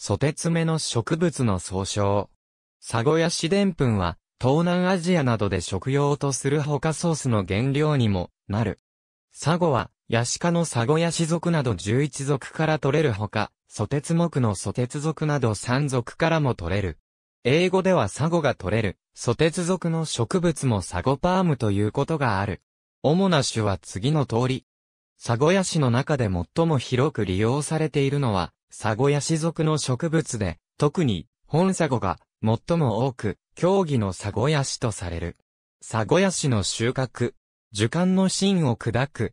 ソテツメの植物の総称。サゴヤシデンプンは、東南アジアなどで食用とする他ソースの原料にもなる。サゴは、ヤシ科のサゴヤシ族など11族から取れるほか、ソテツ木のソテツ族など3族からも取れる。英語ではサゴが取れる、ソテツ族の植物もサゴパームということがある。主な種は次の通り。サゴヤシの中で最も広く利用されているのは、サゴヤ氏族の植物で、特に、本サゴが、最も多く、競技のサゴヤ氏とされる。サゴヤ氏の収穫、樹幹の芯を砕く。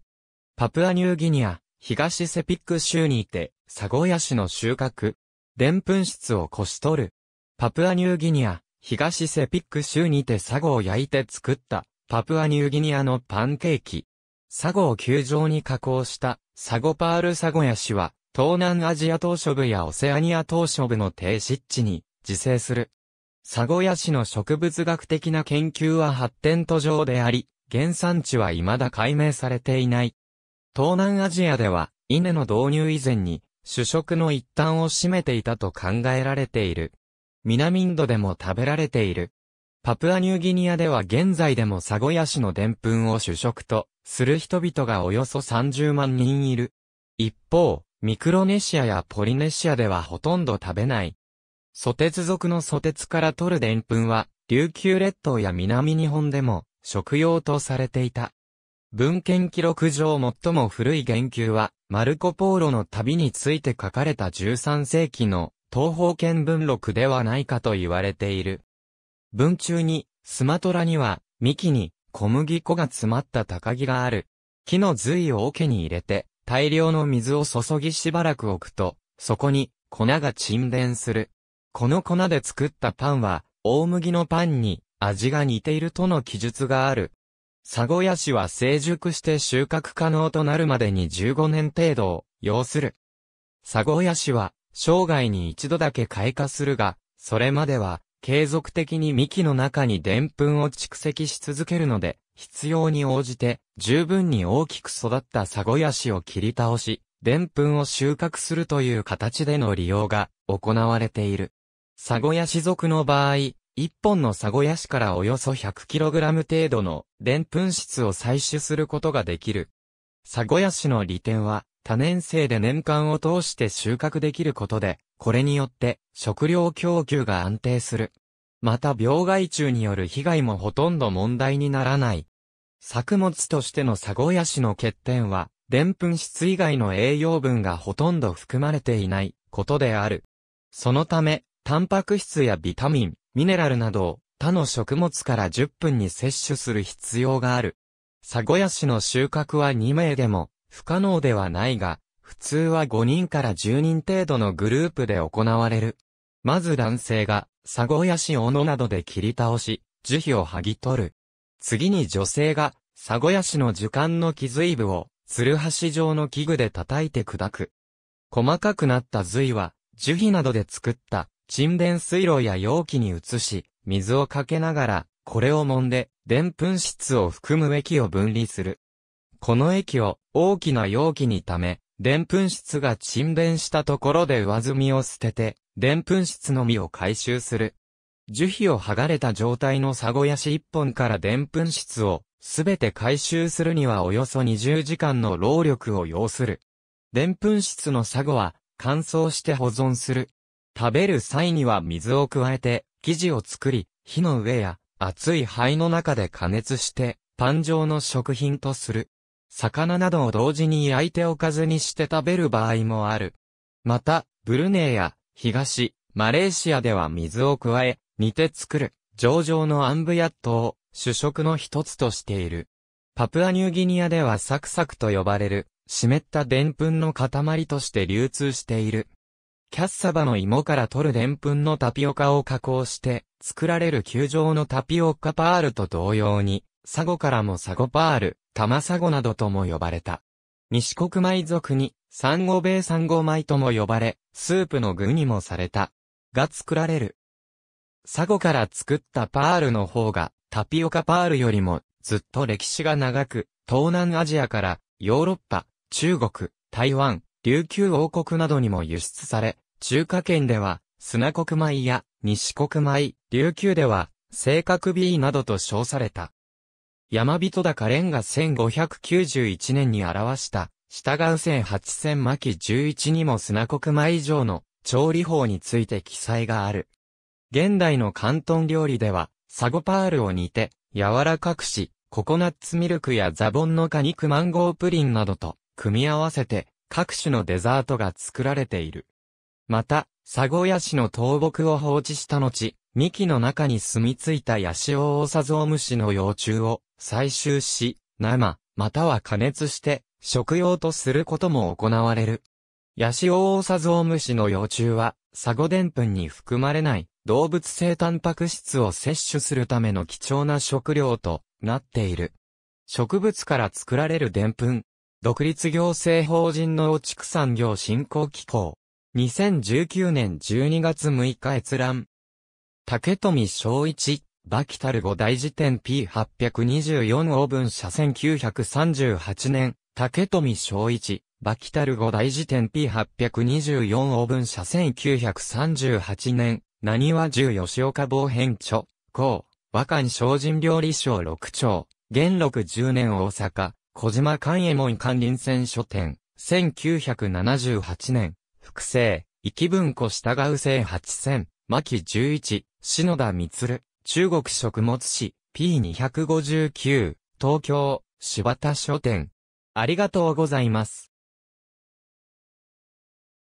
パプアニューギニア、東セピック州にて、サゴヤ氏の収穫、でんぷ質をこし取る。パプアニューギニア、東セピック州にてサゴを焼いて作った、パプアニューギニアのパンケーキ。サゴを球状に加工した、サゴパールサゴヤ氏は、東南アジア島諸部やオセアニア島諸部の低湿地に自生する。サゴヤ市の植物学的な研究は発展途上であり、原産地は未だ解明されていない。東南アジアでは、稲の導入以前に、主食の一端を占めていたと考えられている。南インドでも食べられている。パプアニューギニアでは現在でもサゴヤ市の澱粉を主食とする人々がおよそ30万人いる。一方、ミクロネシアやポリネシアではほとんど食べない。ソテツ族のソテツから取るでんぷんは、琉球列島や南日本でも食用とされていた。文献記録上最も古い言及は、マルコ・ポーロの旅について書かれた13世紀の東方見文録ではないかと言われている。文中に、スマトラには、幹に小麦粉が詰まった高木がある。木の髄を桶に入れて、大量の水を注ぎしばらく置くと、そこに粉が沈殿する。この粉で作ったパンは、大麦のパンに味が似ているとの記述がある。サゴヤシは成熟して収穫可能となるまでに15年程度を要する。サゴヤシは生涯に一度だけ開花するが、それまでは継続的に幹の中に澱粉を蓄積し続けるので、必要に応じて十分に大きく育ったサゴヤシを切り倒し、でんぷんを収穫するという形での利用が行われている。サゴヤシ属の場合、一本のサゴヤシからおよそ 100kg 程度のでんぷん質を採取することができる。サゴヤシの利点は、多年生で年間を通して収穫できることで、これによって食料供給が安定する。また病害虫による被害もほとんど問題にならない。作物としてのサゴヤシの欠点は、でんぷん質以外の栄養分がほとんど含まれていないことである。そのため、タンパク質やビタミン、ミネラルなどを他の食物から10分に摂取する必要がある。サゴヤシの収穫は2名でも不可能ではないが、普通は5人から10人程度のグループで行われる。まず男性がサゴヤシ斧などで切り倒し、樹皮を剥ぎ取る。次に女性が、サゴヤシの樹幹の木髄部を、ツルハシ状の器具で叩いて砕く。細かくなった髄は、樹皮などで作った沈殿水路や容器に移し、水をかけながら、これを揉んで、でんぷん質を含む液を分離する。この液を大きな容器に溜め、でんぷん質が沈殿したところで上積みを捨てて、でんぷん質のみを回収する。樹皮を剥がれた状態のサゴヤシ一本からでんぷん質をすべて回収するにはおよそ20時間の労力を要する。でんぷん質のサゴは乾燥して保存する。食べる際には水を加えて生地を作り、火の上や熱い灰の中で加熱してパン状の食品とする。魚などを同時に焼いておかずにして食べる場合もある。また、ブルネイや東、マレーシアでは水を加え、煮て作る、上々のアンブヤットを主食の一つとしている。パプアニューギニアではサクサクと呼ばれる、湿った澱粉の塊として流通している。キャッサバの芋から取る澱粉のタピオカを加工して作られる球状のタピオカパールと同様に、サゴからもサゴパール、玉砂ゴなどとも呼ばれた。西国米族に、サンゴ米サンゴ米とも呼ばれ、スープの具にもされた。が作られる。サゴから作ったパールの方が、タピオカパールよりも、ずっと歴史が長く、東南アジアから、ヨーロッパ、中国、台湾、琉球王国などにも輸出され、中華圏では、砂国米や、西国米、琉球では、正確 B などと称された。山人高蓮が1591年に表した、従う千八千巻11にも砂国米以上の調理法について記載がある。現代の広東料理では、サゴパールを煮て、柔らかくし、ココナッツミルクやザボンの果肉マンゴープリンなどと、組み合わせて、各種のデザートが作られている。また、サゴヤシの倒木を放置した後、幹の中に住み着いたヤシオオサゾウムシの幼虫を、採集し、生、または加熱して、食用とすることも行われる。ヤシオオサゾウムシの幼虫は、サゴデンプンに含まれない動物性タンパク質を摂取するための貴重な食料となっている。植物から作られるデンプン。独立行政法人農畜産業振興機構。2019年12月6日閲覧。竹富昭一。バキタル語大辞典 P824 オーブン社1938年、竹富昭一、バキタル語大辞典 P824 オーブン社1938年、何は十吉岡防編著、公、和漢精進料理賞六丁、元禄十年大阪、小島寛右衛門関林線書店、1978年、複製、き文庫従う生八千、牧十一、篠田光。中国食物誌 P259 東京柴田書店。ありがとうございます。